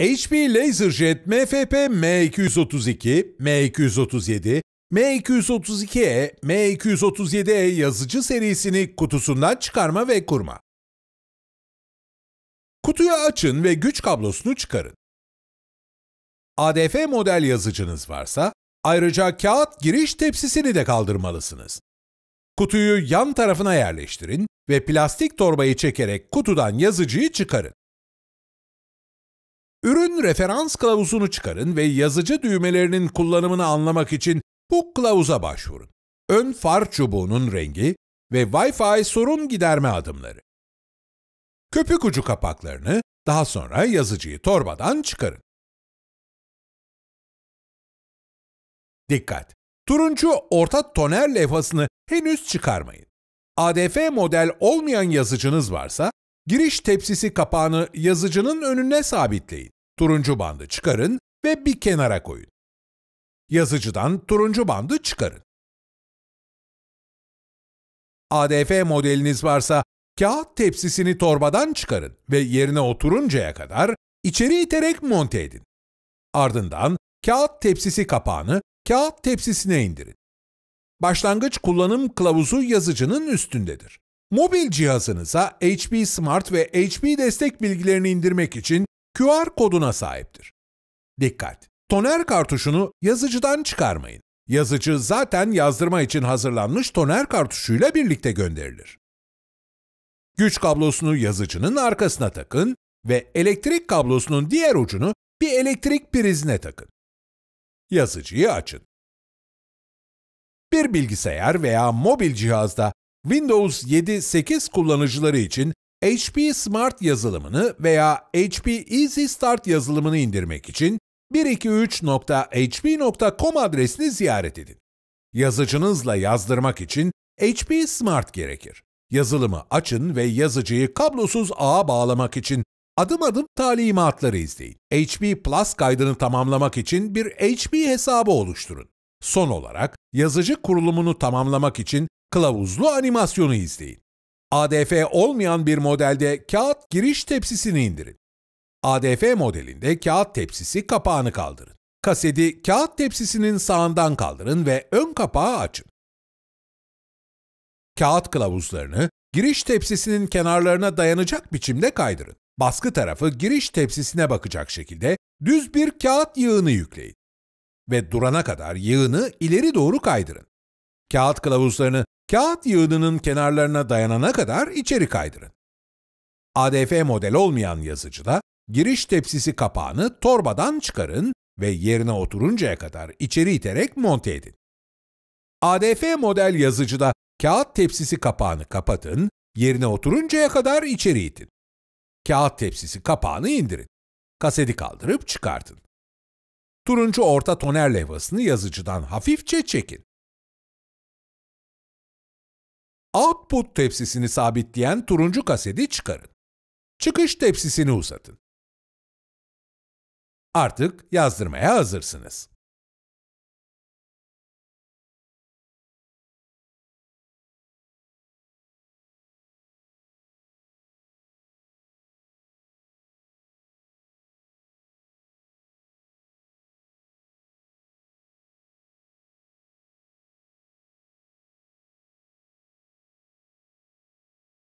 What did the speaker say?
HP LaserJet MFP M232, M237, M232E, M237E yazıcı serisini kutusundan çıkarma ve kurma. Kutuyu açın ve güç kablosunu çıkarın. ADF model yazıcınız varsa, ayrıca kağıt giriş tepsisini de kaldırmalısınız. Kutuyu yan tarafına yerleştirin ve plastik torbayı çekerek kutudan yazıcıyı çıkarın. Ürün referans kılavuzunu çıkarın ve yazıcı düğmelerinin kullanımını anlamak için bu kılavuza başvurun. Ön far çubuğunun rengi ve Wi-Fi sorun giderme adımları. Köpük ucu kapaklarını, daha sonra yazıcıyı torbadan çıkarın. Dikkat! Turuncu orta toner levhasını henüz çıkarmayın. ADF model olmayan yazıcınız varsa, giriş tepsisi kapağını yazıcının önüne sabitleyin. Turuncu bandı çıkarın ve bir kenara koyun. Yazıcıdan turuncu bandı çıkarın. ADF modeliniz varsa kağıt tepsisini torbadan çıkarın ve yerine oturuncaya kadar içeri iterek monte edin. Ardından kağıt tepsisi kapağını kağıt tepsisine indirin. Başlangıç kullanım kılavuzu yazıcının üstündedir. Mobil cihazınıza HP Smart ve HP destek bilgilerini indirmek için QR koduna sahiptir. Dikkat! Toner kartuşunu yazıcıdan çıkarmayın. Yazıcı zaten yazdırma için hazırlanmış toner kartuşuyla birlikte gönderilir. Güç kablosunu yazıcının arkasına takın ve elektrik kablosunun diğer ucunu bir elektrik prizine takın. Yazıcıyı açın. Bir bilgisayar veya mobil cihazda Windows 7-8 kullanıcıları için HP Smart yazılımını veya HP Easy Start yazılımını indirmek için 123.hp.com adresini ziyaret edin. Yazıcınızla yazdırmak için HP Smart gerekir. Yazılımı açın ve yazıcıyı kablosuz ağa bağlamak için adım adım talimatları izleyin. HP Plus kaydını tamamlamak için bir HP hesabı oluşturun. Son olarak yazıcı kurulumunu tamamlamak için kılavuzlu animasyonu izleyin. ADF olmayan bir modelde kağıt giriş tepsisini indirin. ADF modelinde kağıt tepsisi kapağını kaldırın. Kaseti kağıt tepsisinin sağından kaldırın ve ön kapağı açın. Kağıt kılavuzlarını giriş tepsisinin kenarlarına dayanacak biçimde kaydırın. Baskı tarafı giriş tepsisine bakacak şekilde düz bir kağıt yığını yükleyin ve durana kadar yığını ileri doğru kaydırın. Kağıt kılavuzlarını kağıt yığınının kenarlarına dayanana kadar içeri kaydırın. ADF model olmayan yazıcıda giriş tepsisi kapağını torbadan çıkarın ve yerine oturuncaya kadar içeri iterek monte edin. ADF model yazıcıda kağıt tepsisi kapağını kapatın, yerine oturuncaya kadar içeri itin. Kağıt tepsisi kapağını indirin. Kaseti kaldırıp çıkartın. Turuncu orta toner levhasını yazıcıdan hafifçe çekin. output tepsisini sabitleyen turuncu kaseti çıkarın. Çıkış tepsisini uzatın. Artık yazdırmaya hazırsınız.